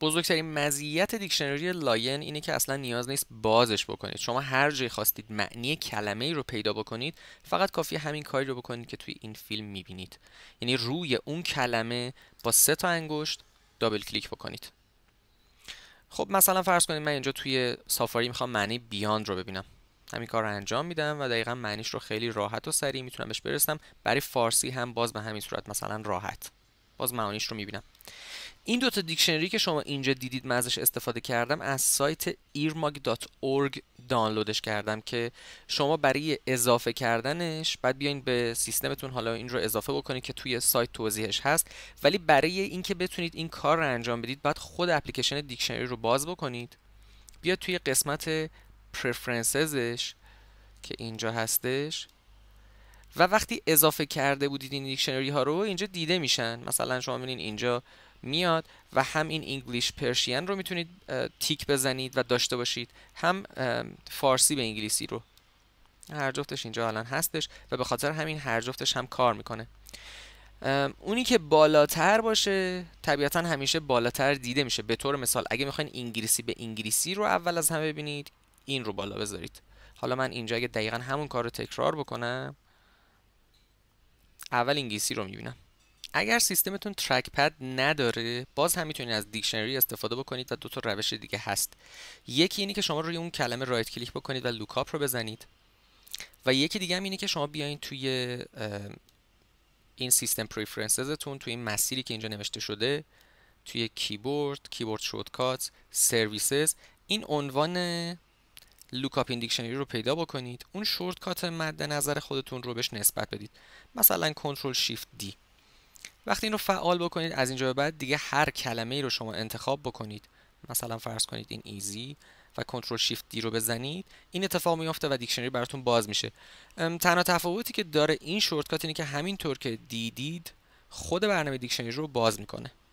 بزرگترین مزیت دیکشنری لاین اینه که اصلا نیاز نیست بازش بکنید شما هر جایی خواستید معنی کلمه ای رو پیدا بکنید فقط کافی همین کاری رو بکنید که توی این فیلم میبینید یعنی روی اون کلمه با سه تا انگشت دابل کلیک بکنید خب مثلا فرض کنید من اینجا توی سافاری میخوام معنی بیاند رو ببینم همین کار رو انجام میدم و دقیقا معنیش رو خیلی راحت و سریع میتونم بهش برسم برای فارسی هم باز به همین صورت مثلا راحت باز معانیش رو میبینم این دوتا دیکشنری که شما اینجا دیدید من ازش استفاده کردم از سایت earmag.org دانلودش کردم که شما برای اضافه کردنش بعد بیاین به سیستمتون حالا این رو اضافه بکنید که توی سایت توضیحش هست ولی برای اینکه بتونید این کار رو انجام بدید بعد خود اپلیکیشن دیکشنری رو باز بکنید بیا توی قسمت پرفرنسزش که اینجا هستش و وقتی اضافه کرده بودید این دیکشنری ها رو اینجا دیده میشن مثلا شما ببینید اینجا میاد و هم این انگلیش پرشین رو میتونید تیک بزنید و داشته باشید هم فارسی به انگلیسی رو هر جفتش اینجا الان هستش و به خاطر همین هر جفتش هم کار میکنه اونی که بالاتر باشه طبیعتا همیشه بالاتر دیده میشه به طور مثال اگه میخواین انگلیسی به انگلیسی رو اول از همه ببینید این رو بالا بذارید حالا من اینجا اگه دقیقا همون کار رو تکرار بکنم اول انگلیسی رو میبینم اگر سیستمتون ترک پد نداره باز هم میتونید از دیکشنری استفاده بکنید و دو تا روش دیگه هست یکی اینی که شما روی اون کلمه رایت کلیک بکنید و لوکاپ رو بزنید و یکی دیگه هم اینی که شما بیاین توی این سیستم پریفرنسزتون توی این مسیری که اینجا نوشته شده توی کیبورد کیبورد شورتکات سرویسز این عنوان لوکاپ این دیکشنری رو پیدا بکنید اون شورتکات مد نظر خودتون رو بهش نسبت بدید مثلا کنترل شیفت دی وقتی این رو فعال بکنید از اینجا به بعد دیگه هر کلمه ای رو شما انتخاب بکنید مثلا فرض کنید این ایزی و کنترل شیفت دی رو بزنید این اتفاق میفته و دیکشنری براتون باز میشه تنها تفاوتی که داره این شورتکات اینه که همینطور که دیدید خود برنامه دیکشنری رو باز میکنه